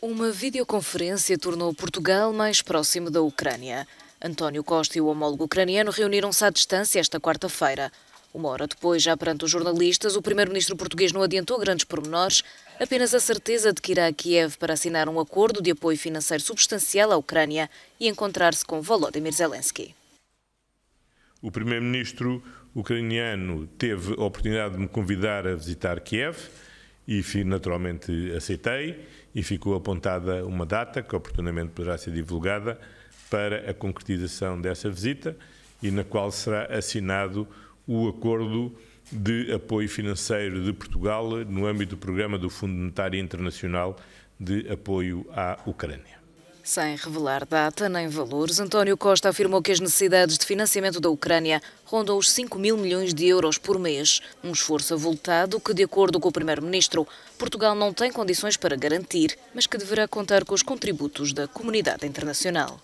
Uma videoconferência tornou Portugal mais próximo da Ucrânia. António Costa e o homólogo ucraniano reuniram-se à distância esta quarta-feira. Uma hora depois, já perante os jornalistas, o primeiro-ministro português não adiantou grandes pormenores, apenas a certeza de que irá a Kiev para assinar um acordo de apoio financeiro substancial à Ucrânia e encontrar-se com Volodymyr Zelensky. O primeiro-ministro ucraniano teve a oportunidade de me convidar a visitar Kiev e naturalmente aceitei e ficou apontada uma data que oportunamente poderá ser divulgada para a concretização dessa visita e na qual será assinado o acordo de apoio financeiro de Portugal no âmbito do programa do Fundo Monetário Internacional de apoio à Ucrânia. Sem revelar data nem valores, António Costa afirmou que as necessidades de financiamento da Ucrânia rondam os 5 mil milhões de euros por mês, um esforço avultado que, de acordo com o Primeiro-Ministro, Portugal não tem condições para garantir, mas que deverá contar com os contributos da comunidade internacional.